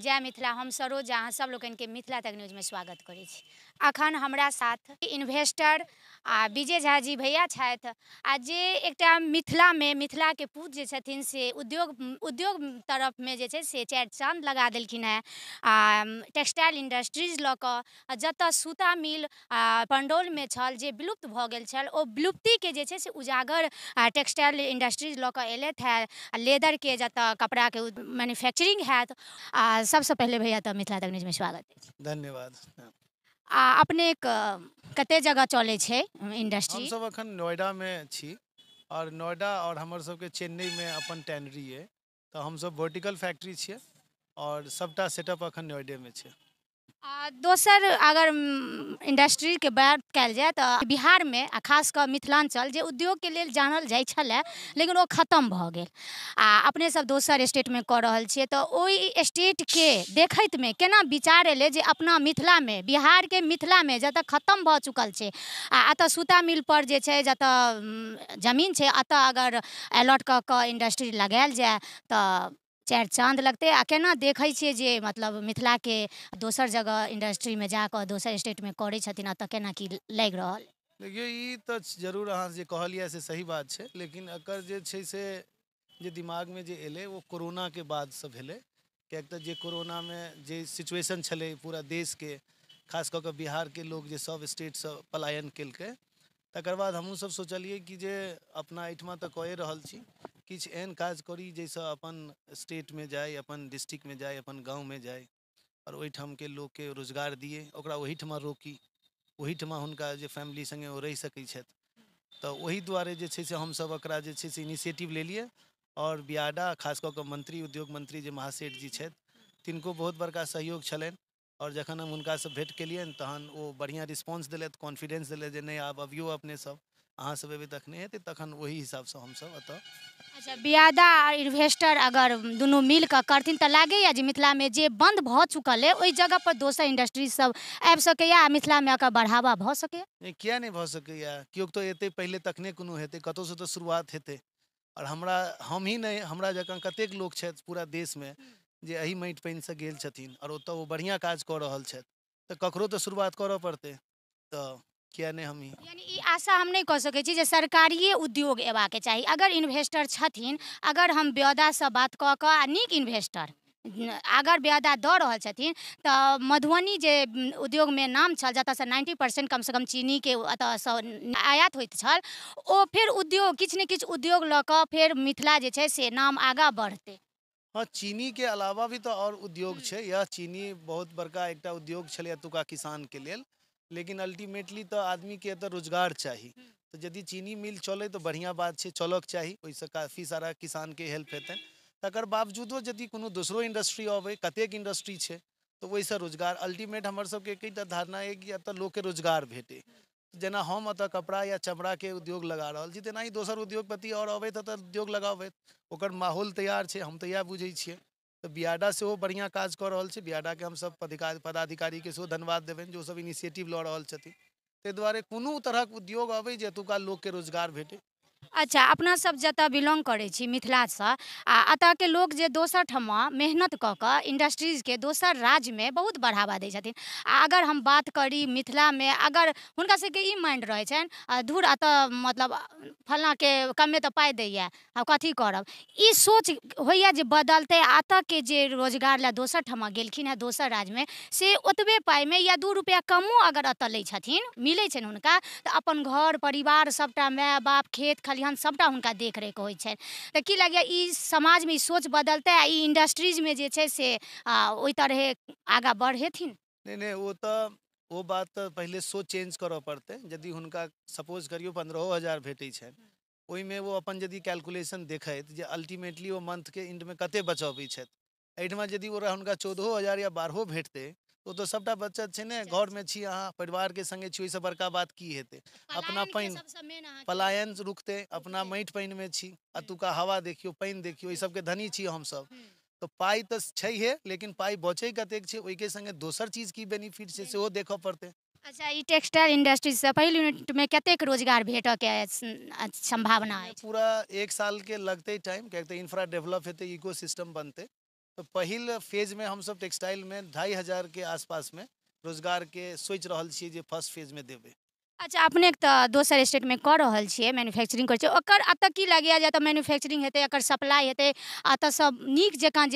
जय मिथिला हम सरोज अहाँ सब लोकनि के मिथिला तक न्यूजमे स्वागत करै छी अखन हमरा साथ इन्वेस्टर आ विजय झा जी भैया छथि आ जे एकटा मिथिला के पूज जे छथिन से उद्योग उद्योग तरफमे जे छै से चारि चांद लगा देलखिन हेँ आ टेक्सटाइल इंडस्ट्रीज लऽ कऽ जतय सूता मिल आ पण्डौलमे छल जे विलुप्त भऽ गेल छल ओ के जे छै से उजागर टेक्सटाइल इंडस्ट्रीज लऽ कऽ अयलथि हे लेदरके जतय के मैन्युफैक्चरिंग हैत आ सभसँ पहिने भैया तऽ मिथिला तकनीजमे स्वागत अछि धन्यवाद आ, अपने कते जगह चले छे इंडस्ट्री हम सब अखन नोएडा में छी और नोएडा और हमर के चेन्नई में अपन टैनरी है तो हम सब वर्टिकल फैक्ट्री छे और सबटा सेटअप अखन नोएडा में छे दोसर अगर इंडस्ट्री के बात जाए तो बिहार में आ खास मिथिलांचल जो उद्योग के लिए जानल जाए लेकिन वो खत्म भ गेल आ अपने सब दोसर स्टेटमे कऽ तो वही स्टेट के स्टेटके में केना विचार एलै जे अपना के मिथिला में जत खत्म भ चुकल है आ अत सूता मिलपर जे जत जमीन छै अत अगर अलॉट क इंडस्ट्री लगायल जाए तो चार चाँद लगते आ केना देखै जे मतलब के दोसर जगह इंडस्ट्री जा जाकर दोसर स्टेट में छथिन एतऽ केना की लग रहा देखियौ ई जरूर अहाँ से सही बात है लेकिन एकर जे छै से जे दिमागमे जे कोरोना के बाद से भेले क्या तो जे में जे सिचुएशन छले पूरा देश के खास कऽ बिहार के लोग जे स्टेट से पलायन कलक तकर बाद सब सोचलिए कि जे अपना एहिठमा तो कए रहल छी किछु एहन काज करी जाहिसँ अपन स्टेटमे जाइ अपन डिस्ट्रिक्टमे जाइ अपन गाँवमे जाइ आओर ओहिठामके लोकके रोजगार दिए ओकरा रोकी ओहीठमा हुनका जे फैमिली सङ्गे ओ रहि सकै छथि तऽ ओही दुआरे जे छै से हमसभ एकरा जे छै से इनिशिएटिव लेलियै आओर बियाडा खास कऽ कऽ मंत्री उद्योग मंत्री जे महासेठ जी छथि तिनको बहुत बड़का सहयोग छलनि और जखन हम हुनकासँ भेँट केलियनि तहन ओ बढ़िआँ रिस्पॉन्स देलथि कॉन्फिडेंस देलथि जे नहि आब अबियौ अपने सब अहाँ अभी तक नहीं हेतै तखन वही हिसाब से हम सब अतः अच्छा बियादा और इन्वेस्टर अगर दोनों मिल कऽ करथिन तऽ जी मिथिला में जे बंद भ चुकल है वही जगह पर दोसर इंडस्ट्री इंडस्ट्रीसभ आबि सकैए आ में अगर बढ़ावा भ सकैए किया नहीं भ सकैए क्यों तो एत पहले तखने को कोनो कतौ से तो शुरुआत हेतै और हमरा हम ही नहीं हमरा जक कतेक लोग पूरा देश में जे अही माटि पानि से गेल छथिन और ओतय बढ़िया काज कह रहल छथि तऽ ककरो तो शुरुआत करऽ पड़ते तो किया ने यानी आशा हम नहीं कह सकते छी सरकारी उद्योग एबाक चाहिए अगर इन्वेस्टर छथिन अगर हम से बात क कऽ आ इन्वेस्टर अगर ब्यौदा दऽ रहल छथिन तऽ मधुबनी जे में नाम छल से नाइन्टी परसेंट कम से कम के अत आयात होइत छल ओ फिर उद्योग किछ ने किछ उद्योग ल क फिर मिथिला जे छै से नाम आगा बढ़ते हाँ चीनी के अलावा भी तो और उद्योग है हम्म। यह चीनी बहुत बड़का एक उद्योग छल अतुका किसान के लिए लेकिन अल्टीमेटली तो आदमी के तो रोजगार चाहिए तो यदि चीनी मिल चले तो बढ़िया बात है चलक चाहिए वैसे काफ़ी सारा किसान के हेल्प हेतन तकर तो बावजूदो यदि कोनो दोसरो इंडस्ट्री अब कतेक इंडस्ट्री है तो वैसे रोजगार अल्टीमेट हमारे सबके एक धारणा है कि अत तो लोग के रोजगार भेटे जना हम अत कपड़ा या चमड़ा के उद्योग लगा रहा जी तेना ही दोसर उद्योगपति और अब उद्योग लगाबैत माहौल तैयार है हम तो यह बुझे तो बियाडा से बढ़िया काज कर रहा है बियाडा के हम सब पदाधिकारी के धन्यवाद देवे जो सब इनिशिएटिव लऽ रहा है ताहि दुआरे कोनो तरहक उद्योग अबै जे एतुका के रोजगार भेटै अच्छा अपना सब जतय बिलोंग करे छी से आ के लोग जे दोसर ठमा मेहनत कऽ इंडस्ट्रीज के दोसर में बहुत बढ़ावा दे छथिन आ अगर हम बात करी मिथिला में अगर हुनका सभके ई माइंड रहे छनि धूर अत मतलब के कमे तऽ पाई दैए आ कथी करब ई सोच होइए जे अत के जे रोजगार ला दोसर ठमा गेलखिन है दोसर में से ओतबे में या दू रुपया कमो अगर अत लै छथिन मिलै हुनका तऽ अपन घर परिवार सबटा माय बाप खेत खलिहन सभटा हुनका देखरेख होइ छनि तऽ कि लगैए ई समाजमे ई सोच बदलते आ ई में जे छै से ओहि तरहे आगाँ बढ़ेथिन नहि नहि ओ तऽ ओ बात तऽ पहिले सोच चेंज करो पड़ते यदि हुनका सपोज करियो पन्द्रहो हजार भेटैत छनि ओहिमे ओ अपन यदि कैलकुलेशन देखथि जे अल्टीमेटली ओ मंथके एंडमे कते बचबै छथि एहिठमा यदि ओ हुनका चौदहो हजार या बारहो भेटते ओ तो सबटा बचत छै ने अच्छा, घर में अच्छा। छी अहाँ परिवार के संगे छी से बड़का बात की हेते अपना पानि पलायन रुकते अपना माटि पानि में छी अतुका हम्म। हवा देखियो पानि देखियो ई के धनी छी सब हम्म। तो पाई तो छैहे लेकिन पाई बचे कतेक छै के संगे दोसर चीज की बेनिफिट छै हम्म। सेहो देखो पड़ते अच्छा ई टेक्सटाइल इंडस्ट्री से पहिल यूनिट में कतेक रोजगार भेट के संभावना है पूरा एक साल के लगते टाइम कहते इंफ्रा डेवलप हेते इकोसिस्टम बनते तो पहल फेज में हम सब टेक्सटाइल में ढाई हजार के आसपास में रोजगार के सोच रहा है फर्स्ट फेज में देवे अच्छा अपने दोसर स्टेट में कर रहा है मैन्युफैक्चरिंग कर अत की लगे जाए तो मैन्युफैक्चरिंग हेतु अगर सप्लाई हेतु अत सब निक जकाँ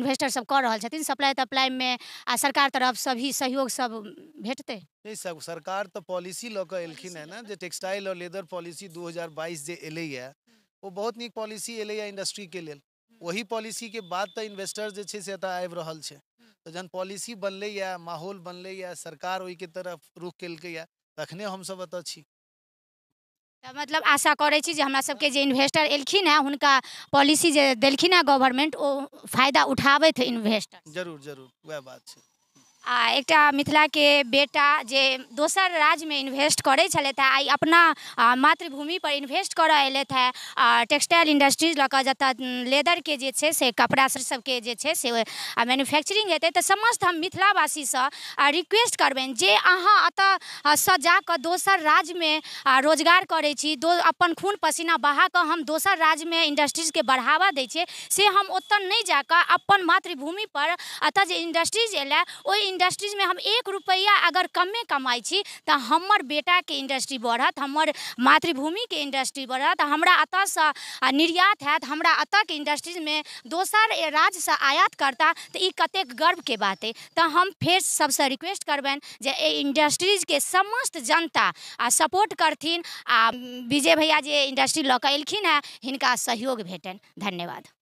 इन्वेस्टर सब कर रहा सप्लाई तप्लाई में आ सरकार तरफ से भी सहयोग सब भेटते नहीं सब सरकार तो पॉलिसी लऽ एलखिन है ना टेक्सटाइल और लेदर पॉलिसी दू हज़ार बाईस है हम्म। वो बहुत निक पॉलिसी एलै इंडस्ट्री के लिए वही पॉलिसी के बाद तो इन्वेस्टर जो छै से एतय आबि रहल छै हम्म। तऽ जखन पॉलिसी बनलैए माहौल बनलैए सरकार वही के तरफ रुख केलकैए तखने हमसभ एतय छी तऽ मतलब आशा करे छी जे हमरा सबके जे इन्वेस्टर एलखिन है हुनका पॉलिसी जे देलखिन हँ गवर्नमेंट ओ फायदा उठाबे थे इन्वेस्टर जरूर जरूर वह बात छै आ एक एकटा के बेटा जे दोसर राज्य में इन्वेस्ट करे आई अपना मातृभूमि अपना इन्वेस्ट कर आ टेक्सटाइल इंडस्ट्रीज लऽ लेदर के जे से कपड़ा सभके जे से मैन्युफैक्चरिंग हेतु तो समस्त हम से रिक्वेस्ट करबनि जे अहाँ अत जा कऽ दोसर में रोजगार करे छी दो अपन खून पसीना बहा कर हम दोसर राज्य इंडस्ट्रीज के बढ़ावा दै से हम ओतय नहीं जाकर कऽ अपन मातृभूमिपर एतय जे इंडस्ट्रीज एल ओहि इंडस्ट्रीज़ में हम एक रुपया अगर कमे कमाई छी तो हमर के इंडस्ट्री बढ़त हमर के इंडस्ट्री बढ़त हमरा से निर्यात हैत हमरा इंडस्ट्रीज में दोसर से आयात करता तो ई गर्व के बात है तो हम फिर सबसे रिक्वेस्ट करबन जे इंडस्ट्रीज के समस्त जनता आ सपोर्ट करथिन आ विजय भैया जे इंडस्ट्री लऽ कऽ एलखिन सहयोग भेटन धन्यवाद